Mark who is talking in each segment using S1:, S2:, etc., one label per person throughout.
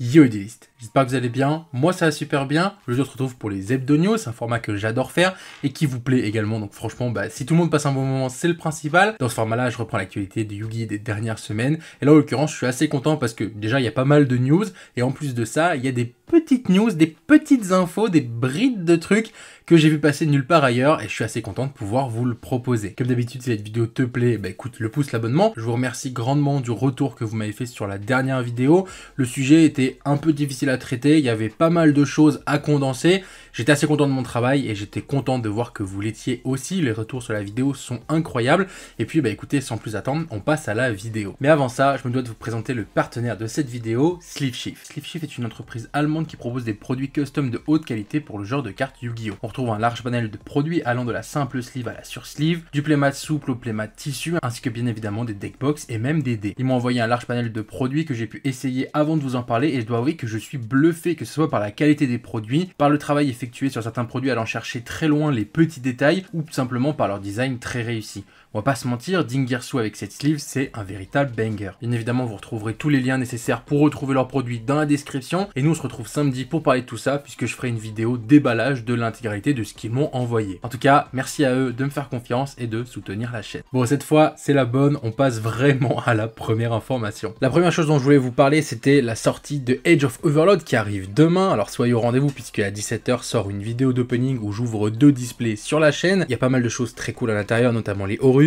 S1: Юдисть. J'espère que vous allez bien. Moi, ça va super bien. Le vous se retrouve pour les hebdo news, un format que j'adore faire et qui vous plaît également. Donc, franchement, bah, si tout le monde passe un bon moment, c'est le principal. Dans ce format-là, je reprends l'actualité de Yugi des dernières semaines. Et là, en l'occurrence, je suis assez content parce que déjà, il y a pas mal de news. Et en plus de ça, il y a des petites news, des petites infos, des brides de trucs que j'ai vu passer nulle part ailleurs. Et je suis assez content de pouvoir vous le proposer. Comme d'habitude, si cette vidéo te plaît, bah, écoute, le pouce, l'abonnement. Je vous remercie grandement du retour que vous m'avez fait sur la dernière vidéo. Le sujet était un peu difficile traiter, il y avait pas mal de choses à condenser J'étais assez content de mon travail et j'étais content de voir que vous l'étiez aussi. Les retours sur la vidéo sont incroyables. Et puis, bah écoutez, sans plus attendre, on passe à la vidéo. Mais avant ça, je me dois de vous présenter le partenaire de cette vidéo, Sleepshift. Sleepshift est une entreprise allemande qui propose des produits custom de haute qualité pour le genre de cartes Yu-Gi-Oh! On retrouve un large panel de produits allant de la simple sleeve à la sur-sleeve, du playmat souple au playmat tissu, ainsi que bien évidemment des deckbox et même des dés. Ils m'ont envoyé un large panel de produits que j'ai pu essayer avant de vous en parler et je dois avouer que je suis bluffé que ce soit par la qualité des produits, par le travail effectué sur certains produits allant chercher très loin les petits détails ou simplement par leur design très réussi. On va pas se mentir, Dingersu avec cette sleeve, c'est un véritable banger. Bien évidemment, vous retrouverez tous les liens nécessaires pour retrouver leurs produits dans la description. Et nous, on se retrouve samedi pour parler de tout ça, puisque je ferai une vidéo déballage de l'intégralité de ce qu'ils m'ont envoyé. En tout cas, merci à eux de me faire confiance et de soutenir la chaîne. Bon, cette fois, c'est la bonne, on passe vraiment à la première information. La première chose dont je voulais vous parler, c'était la sortie de Age of Overload qui arrive demain. Alors soyez au rendez-vous puisque à 17h sort une vidéo d'opening où j'ouvre deux displays sur la chaîne. Il y a pas mal de choses très cool à l'intérieur, notamment les horreurs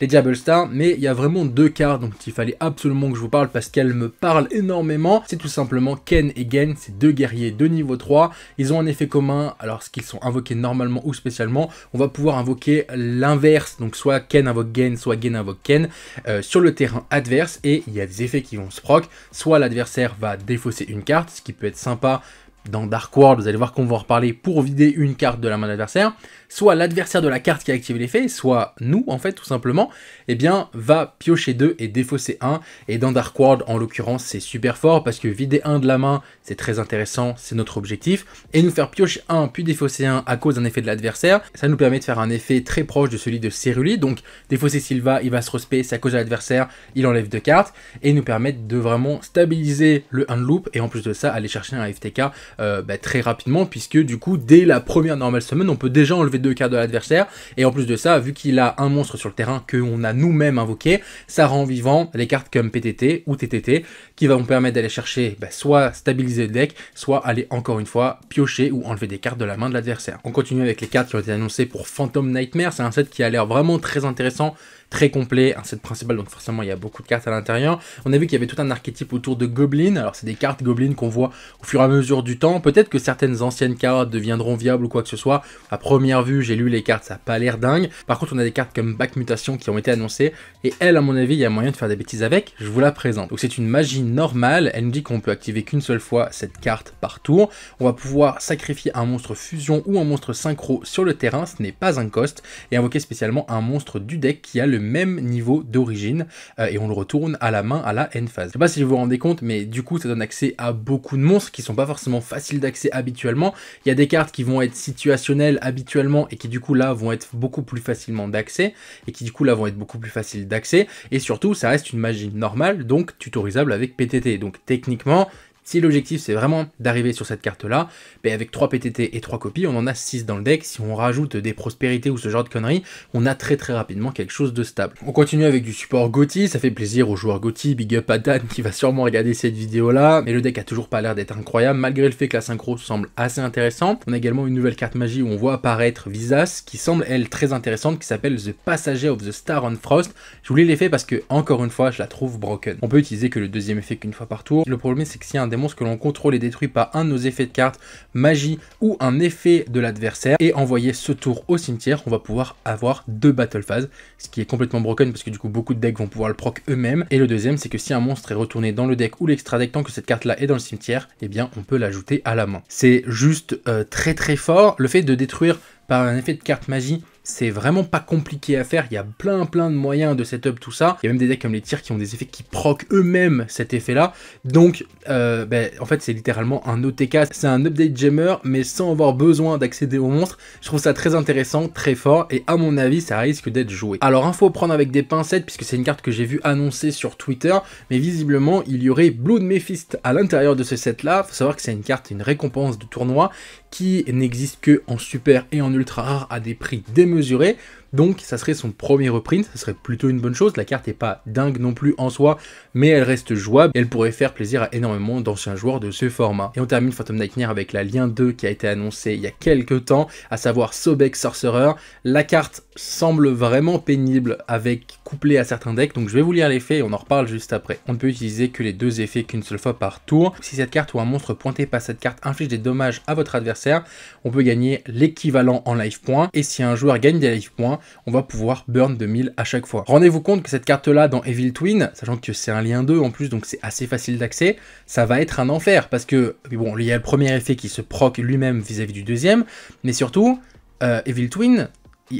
S1: les Diable Star mais il y a vraiment deux cartes donc il fallait absolument que je vous parle parce qu'elles me parlent énormément. C'est tout simplement Ken et Gain, ces deux guerriers de niveau 3. Ils ont un effet commun, alors ce qu'ils sont invoqués normalement ou spécialement, on va pouvoir invoquer l'inverse, donc soit Ken invoque Gain, soit Gain invoque Ken, euh, sur le terrain adverse, et il y a des effets qui vont se proc, soit l'adversaire va défausser une carte, ce qui peut être sympa dans Dark World, vous allez voir qu'on va en reparler, pour vider une carte de la main de l'adversaire, soit l'adversaire de la carte qui a activé l'effet, soit nous, en fait, tout simplement, eh bien, va piocher 2 et défausser 1. Et dans Dark World, en l'occurrence, c'est super fort, parce que vider 1 de la main, c'est très intéressant, c'est notre objectif. Et nous faire piocher 1, puis défausser 1 à cause d'un effet de l'adversaire, ça nous permet de faire un effet très proche de celui de Ceruli. Donc, défausser Silva, il va se respecter, c'est à cause de l'adversaire, il enlève 2 cartes, et nous permettre de vraiment stabiliser le hand loop, et en plus de ça, aller chercher un FTK euh, bah, très rapidement, puisque du coup, dès la première normal summon, on peut déjà enlever deux cartes de l'adversaire. Et en plus de ça, vu qu'il a un monstre sur le terrain qu'on a nous-mêmes invoqué, ça rend vivant les cartes comme PTT ou TTT, qui va vont permettre d'aller chercher bah, soit stabiliser le deck, soit aller encore une fois piocher ou enlever des cartes de la main de l'adversaire. On continue avec les cartes qui ont été annoncées pour Phantom Nightmare, c'est un set qui a l'air vraiment très intéressant très complet, un set principal, donc forcément il y a beaucoup de cartes à l'intérieur. On a vu qu'il y avait tout un archétype autour de Goblin, alors c'est des cartes Goblins qu'on voit au fur et à mesure du temps, peut-être que certaines anciennes cartes deviendront viables ou quoi que ce soit, à première vue j'ai lu les cartes, ça n'a pas l'air dingue, par contre on a des cartes comme Back Mutation qui ont été annoncées, et elle à mon avis il y a moyen de faire des bêtises avec, je vous la présente. Donc c'est une magie normale, elle nous dit qu'on peut activer qu'une seule fois cette carte par tour, on va pouvoir sacrifier un monstre fusion ou un monstre synchro sur le terrain, ce n'est pas un cost, et invoquer spécialement un monstre du deck qui a le même niveau d'origine euh, et on le retourne à la main à la N phase. Je sais pas si vous vous rendez compte, mais du coup ça donne accès à beaucoup de monstres qui sont pas forcément faciles d'accès habituellement. Il y a des cartes qui vont être situationnelles habituellement et qui du coup là vont être beaucoup plus facilement d'accès et qui du coup là vont être beaucoup plus faciles d'accès et surtout ça reste une magie normale donc tutorisable avec PTT. Donc techniquement si l'objectif c'est vraiment d'arriver sur cette carte là, mais ben, avec 3 PTT et 3 copies, on en a 6 dans le deck. Si on rajoute des prospérités ou ce genre de conneries, on a très très rapidement quelque chose de stable. On continue avec du support Gotti, ça fait plaisir aux joueurs Gotti, big up à Dan qui va sûrement regarder cette vidéo là, mais le deck a toujours pas l'air d'être incroyable malgré le fait que la synchro semble assez intéressante. On a également une nouvelle carte magie où on voit apparaître Visas qui semble elle très intéressante qui s'appelle The Passager of the Star on Frost. Je voulais l'effet parce que encore une fois je la trouve broken. On peut utiliser que le deuxième effet qu'une fois par tour. Le problème c'est que si un démon monstre que l'on contrôle et détruit par un de nos effets de carte, magie ou un effet de l'adversaire. Et envoyer ce tour au cimetière, on va pouvoir avoir deux battle phases, ce qui est complètement broken parce que du coup beaucoup de decks vont pouvoir le proc eux-mêmes. Et le deuxième, c'est que si un monstre est retourné dans le deck ou l'extra deck tant que cette carte-là est dans le cimetière, et eh bien on peut l'ajouter à la main. C'est juste euh, très très fort. Le fait de détruire par un effet de carte magie c'est vraiment pas compliqué à faire, il y a plein plein de moyens de setup tout ça. Il y a même des decks comme les tirs qui ont des effets qui proc eux-mêmes cet effet-là. Donc euh, ben, en fait c'est littéralement un OTK, c'est un update jammer mais sans avoir besoin d'accéder aux monstres. Je trouve ça très intéressant, très fort et à mon avis ça risque d'être joué. Alors info prendre avec des pincettes puisque c'est une carte que j'ai vu annoncer sur Twitter mais visiblement il y aurait Blood Mephist à l'intérieur de ce set là. Faut savoir que c'est une carte, une récompense de tournoi qui n'existe que en super et en ultra rare à des prix démesurés Mesuré. Donc ça serait son premier reprint, ça serait plutôt une bonne chose. La carte n'est pas dingue non plus en soi, mais elle reste jouable et elle pourrait faire plaisir à énormément d'anciens joueurs de ce format. Et on termine Phantom Nightmare avec la lien 2 qui a été annoncée il y a quelques temps, à savoir Sobek Sorcerer. La carte semble vraiment pénible avec couplé à certains decks, donc je vais vous lire l'effet et on en reparle juste après. On ne peut utiliser que les deux effets qu'une seule fois par tour. Si cette carte ou un monstre pointé par cette carte inflige des dommages à votre adversaire, on peut gagner l'équivalent en life points et si un joueur gagne des life points, on va pouvoir burn 2000 à chaque fois. Rendez-vous compte que cette carte-là dans Evil Twin, sachant que c'est un lien 2 en plus, donc c'est assez facile d'accès, ça va être un enfer, parce que, bon, il y a le premier effet qui se proc lui-même vis-à-vis du deuxième, mais surtout, euh, Evil Twin,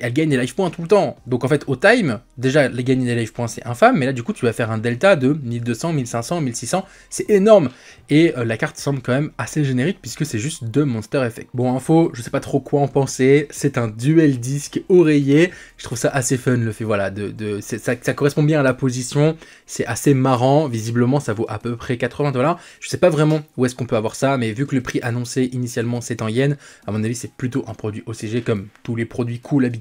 S1: elle gagne des life points tout le temps. Donc en fait, au time, déjà, les gagner des life points, c'est infâme, mais là, du coup, tu vas faire un delta de 1200, 1500, 1600, c'est énorme. Et euh, la carte semble quand même assez générique, puisque c'est juste deux Monster Effect. Bon, info, je sais pas trop quoi en penser, c'est un duel disque oreiller, je trouve ça assez fun, le fait, voilà, de, de ça, correspond bien à la position, c'est assez marrant, visiblement, ça vaut à peu près 80 dollars. Je sais pas vraiment où est-ce qu'on peut avoir ça, mais vu que le prix annoncé initialement, c'est en yens, à mon avis, c'est plutôt un produit OCG, comme tous les produits cool habituels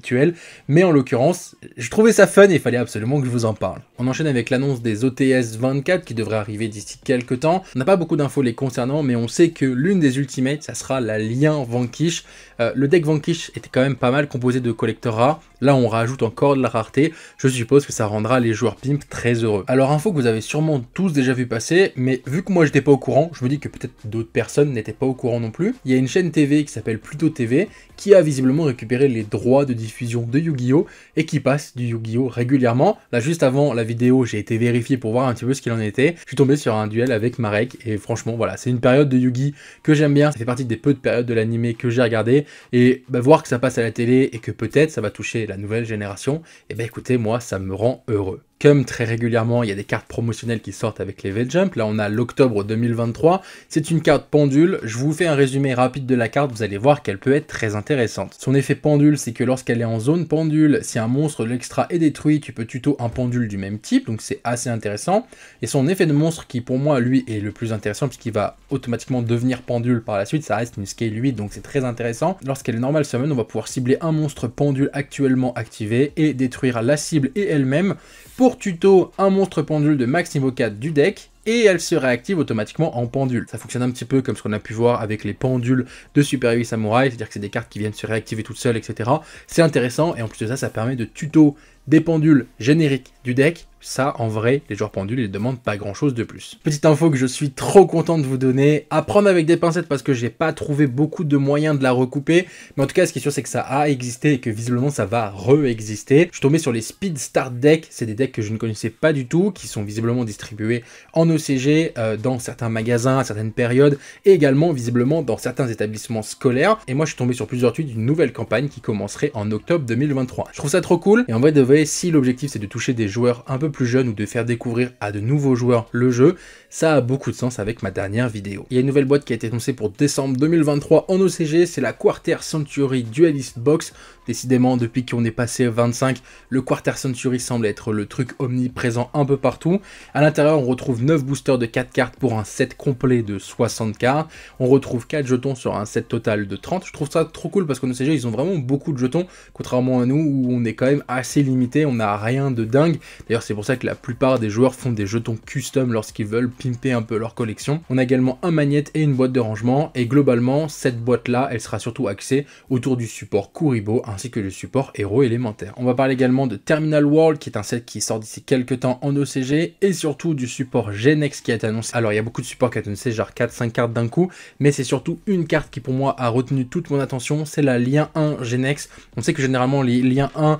S1: mais en l'occurrence, je trouvais ça fun et il fallait absolument que je vous en parle. On enchaîne avec l'annonce des OTS 24 qui devrait arriver d'ici quelques temps. On n'a pas beaucoup d'infos les concernant, mais on sait que l'une des ultimates, ça sera la lien Vanquish. Euh, le deck Vanquish était quand même pas mal composé de collectoras. Là, on rajoute encore de la rareté. Je suppose que ça rendra les joueurs pimp très heureux. Alors, info que vous avez sûrement tous déjà vu passer, mais vu que moi j'étais pas au courant, je me dis que peut-être d'autres personnes n'étaient pas au courant non plus. Il y a une chaîne TV qui s'appelle Pluto TV qui a visiblement récupéré les droits de diffusion de Yu-Gi-Oh! et qui passe du Yu-Gi-Oh! régulièrement. Là, juste avant la vidéo, j'ai été vérifié pour voir un petit peu ce qu'il en était. Je suis tombé sur un duel avec Marek et franchement, voilà, c'est une période de Yu-Gi que j'aime bien. Ça fait partie des peu de périodes de l'animé que j'ai regardé et bah, voir que ça passe à la télé et que peut-être ça va toucher la nouvelle génération, et eh bien écoutez, moi, ça me rend heureux. Comme très régulièrement, il y a des cartes promotionnelles qui sortent avec les V-Jump. Là, on a l'octobre 2023. C'est une carte pendule. Je vous fais un résumé rapide de la carte. Vous allez voir qu'elle peut être très intéressante. Son effet pendule, c'est que lorsqu'elle est en zone pendule, si un monstre de l'extra est détruit, tu peux tuto un pendule du même type. Donc, c'est assez intéressant. Et son effet de monstre, qui pour moi, lui, est le plus intéressant, puisqu'il va automatiquement devenir pendule par la suite. Ça reste une scale 8, donc c'est très intéressant. Lorsqu'elle est normale summon, on va pouvoir cibler un monstre pendule actuellement activé et détruire la cible et elle-même pour tuto, un monstre pendule de max niveau 4 du deck et elle se réactive automatiquement en pendule. Ça fonctionne un petit peu comme ce qu'on a pu voir avec les pendules de Super Heavy Samurai, c'est-à-dire que c'est des cartes qui viennent se réactiver toutes seules, etc. C'est intéressant et en plus de ça, ça permet de tuto des pendules génériques du deck. Ça, en vrai, les joueurs pendules, ils demandent pas grand chose de plus. Petite info que je suis trop content de vous donner. À prendre avec des pincettes parce que j'ai pas trouvé beaucoup de moyens de la recouper. Mais en tout cas, ce qui est sûr, c'est que ça a existé et que visiblement ça va re-exister. Je suis tombé sur les Speed Start Decks. C'est des decks que je ne connaissais pas du tout, qui sont visiblement distribués en OCG, euh, dans certains magasins à certaines périodes et également visiblement dans certains établissements scolaires. Et moi, je suis tombé sur plusieurs tweets d'une nouvelle campagne qui commencerait en octobre 2023. Je trouve ça trop cool et en vrai, de vrai, si l'objectif c'est de toucher des joueurs un peu plus jeunes ou de faire découvrir à de nouveaux joueurs le jeu, ça a beaucoup de sens avec ma dernière vidéo. Il y a une nouvelle boîte qui a été annoncée pour décembre 2023 en OCG, c'est la Quarter Century Dualist Box. Décidément, depuis qu'on est passé 25, le Quarter Century semble être le truc omniprésent un peu partout. À l'intérieur, on retrouve 9 boosters de 4 cartes pour un set complet de 60 cartes. On retrouve 4 jetons sur un set total de 30. Je trouve ça trop cool parce qu'en OCG, ils ont vraiment beaucoup de jetons, contrairement à nous où on est quand même assez limité on n'a rien de dingue. D'ailleurs, c'est pour ça que la plupart des joueurs font des jetons custom lorsqu'ils veulent pimper un peu leur collection. On a également un magnète et une boîte de rangement, et globalement, cette boîte-là, elle sera surtout axée autour du support Kuribo ainsi que le support héros élémentaire. On va parler également de Terminal World, qui est un set qui sort d'ici quelques temps en OCG, et surtout du support Genex qui est annoncé. Alors, il y a beaucoup de supports qui été annoncé, genre 4-5 cartes d'un coup, mais c'est surtout une carte qui pour moi a retenu toute mon attention, c'est la lien 1 Genex. On sait que généralement les liens 1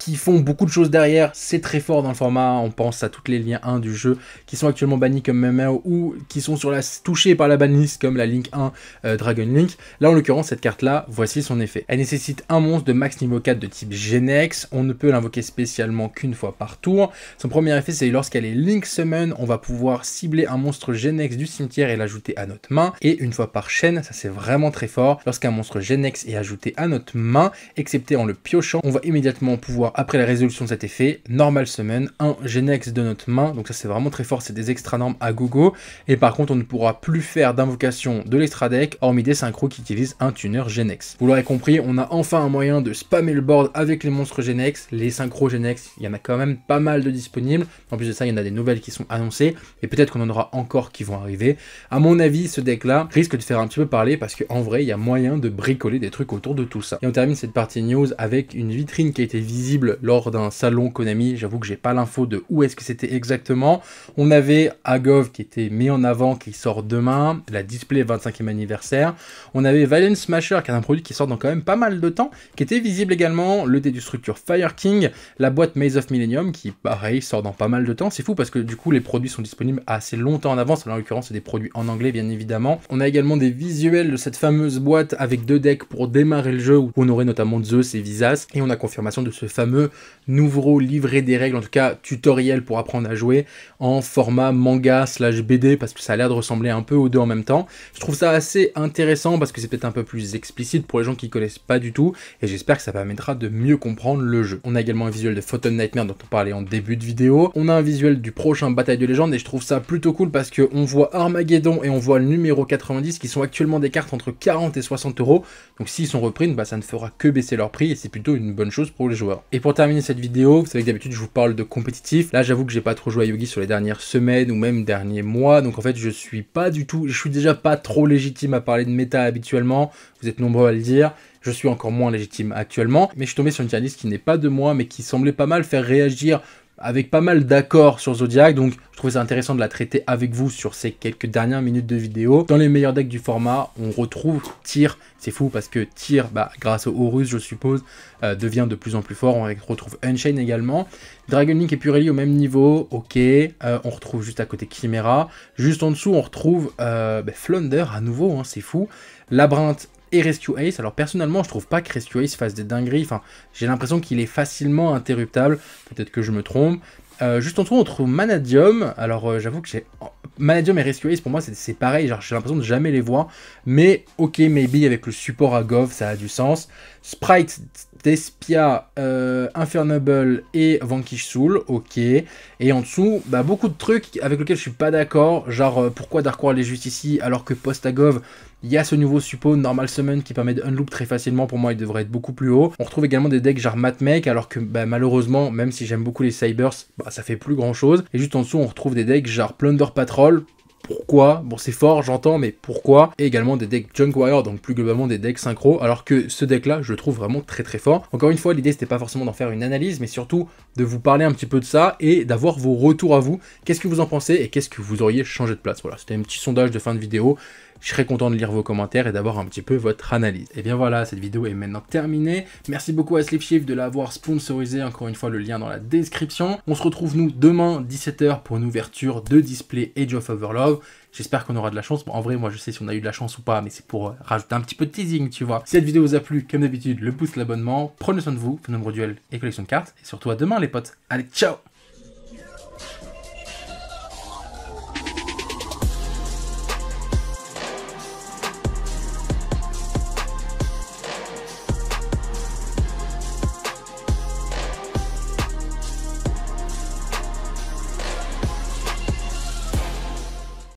S1: qui font beaucoup de choses derrière. C'est très fort dans le format. On pense à toutes les liens 1 du jeu qui sont actuellement bannis comme MMO ou qui sont sur la, touchés par la banlist comme la Link 1 euh, Dragon Link. Là, en l'occurrence, cette carte-là, voici son effet. Elle nécessite un monstre de max niveau 4 de type Genex. On ne peut l'invoquer spécialement qu'une fois par tour. Son premier effet, c'est lorsqu'elle est Link Summon, on va pouvoir cibler un monstre Genex du cimetière et l'ajouter à notre main. Et une fois par chaîne, ça c'est vraiment très fort. Lorsqu'un monstre Genex est ajouté à notre main, excepté en le piochant, on va immédiatement pouvoir après la résolution de cet effet, normal semaine un genex de notre main, donc ça c'est vraiment très fort, c'est des extra normes à gogo, et par contre on ne pourra plus faire d'invocation de l'extra deck, hormis des synchros qui utilisent un tuner genex. Vous l'aurez compris, on a enfin un moyen de spammer le board avec les monstres genex, les synchros genex, il y en a quand même pas mal de disponibles, en plus de ça il y en a des nouvelles qui sont annoncées, et peut-être qu'on en aura encore qui vont arriver. À mon avis, ce deck là risque de faire un petit peu parler, parce qu'en vrai il y a moyen de bricoler des trucs autour de tout ça. Et on termine cette partie news avec une vitrine qui a été visible lors d'un salon Konami. J'avoue que j'ai pas l'info de où est-ce que c'était exactement. On avait Agov qui était mis en avant, qui sort demain, la display 25e anniversaire. On avait Valiant Smasher, qui est un produit qui sort dans quand même pas mal de temps, qui était visible également, le dé du structure Fire King, la boîte Maze of Millennium, qui pareil sort dans pas mal de temps. C'est fou parce que du coup les produits sont disponibles assez longtemps en avance. en l'occurrence c'est des produits en anglais bien évidemment. On a également des visuels de cette fameuse boîte avec deux decks pour démarrer le jeu où on aurait notamment Zeus et Visas et on a confirmation de ce fameux me nouveau livret des règles, en tout cas tutoriel pour apprendre à jouer, en format manga slash BD, parce que ça a l'air de ressembler un peu aux deux en même temps. Je trouve ça assez intéressant, parce que c'est peut-être un peu plus explicite pour les gens qui connaissent pas du tout, et j'espère que ça permettra de mieux comprendre le jeu. On a également un visuel de Photon Nightmare dont on parlait en début de vidéo, on a un visuel du prochain Bataille de légende, et je trouve ça plutôt cool parce qu'on voit Armageddon et on voit le numéro 90, qui sont actuellement des cartes entre 40 et 60 euros, donc s'ils sont repris, bah, ça ne fera que baisser leur prix, et c'est plutôt une bonne chose pour les joueurs. Et pour terminer cette vidéo, vous savez que d'habitude je vous parle de compétitif. Là, j'avoue que j'ai pas trop joué à Yogi sur les dernières semaines ou même derniers mois. Donc en fait, je suis pas du tout, je suis déjà pas trop légitime à parler de méta habituellement. Vous êtes nombreux à le dire. Je suis encore moins légitime actuellement, mais je suis tombé sur une tier qui n'est pas de moi, mais qui semblait pas mal faire réagir avec pas mal d'accords sur Zodiac, donc je trouvais ça intéressant de la traiter avec vous sur ces quelques dernières minutes de vidéo. Dans les meilleurs decks du format, on retrouve Tyr, c'est fou parce que Tyr, bah, grâce au Horus je suppose, euh, devient de plus en plus fort, on retrouve Unchain également. Dragon Link et Purelli au même niveau, ok, euh, on retrouve juste à côté Chimera, juste en dessous on retrouve euh, bah, Flounder à nouveau, hein, c'est fou. Labyrinthe, et Rescue Ace. Alors personnellement, je trouve pas que Rescue Ace fasse des dingueries. Enfin, j'ai l'impression qu'il est facilement interruptable. Peut-être que je me trompe. Euh, juste en dessous, on trouve Manadium. Alors, euh, j'avoue que j'ai. Manadium et Rescue Ace, pour moi, c'est pareil. Genre, j'ai l'impression de jamais les voir. Mais, ok, maybe avec le support à Gov, ça a du sens. Sprite, Despia, euh, Infernoble et Vanquish Soul, ok. Et en dessous, bah, beaucoup de trucs avec lesquels je suis pas d'accord, genre euh, pourquoi Dark World est juste ici alors que Postagov, il y a ce nouveau support Normal Summon qui permet de unloop très facilement, pour moi il devrait être beaucoup plus haut. On retrouve également des decks genre Matmech, alors que bah, malheureusement, même si j'aime beaucoup les Cybers, bah, ça fait plus grand chose. Et juste en dessous, on retrouve des decks genre Plunder Patrol, pourquoi. Bon, c'est fort, j'entends, mais pourquoi. Et également des decks Junk Warrior, donc plus globalement des decks synchro. Alors que ce deck-là, je le trouve vraiment très très fort. Encore une fois, l'idée, c'était pas forcément d'en faire une analyse, mais surtout de vous parler un petit peu de ça et d'avoir vos retours à vous. Qu'est-ce que vous en pensez et qu'est-ce que vous auriez changé de place Voilà, c'était un petit sondage de fin de vidéo. Je serais content de lire vos commentaires et d'avoir un petit peu votre analyse. Et bien voilà, cette vidéo est maintenant terminée. Merci beaucoup à Sleepshift de l'avoir sponsorisé. Encore une fois, le lien dans la description. On se retrouve nous demain 17h pour une ouverture de display Edge of Overlove. J'espère qu'on aura de la chance. en vrai, moi, je sais si on a eu de la chance ou pas, mais c'est pour euh, rajouter un petit peu de teasing, tu vois. Si cette vidéo vous a plu, comme d'habitude, le pouce, l'abonnement, prenez soin de vous, faites de duel et collection de cartes. Et surtout à demain, les potes. Allez, ciao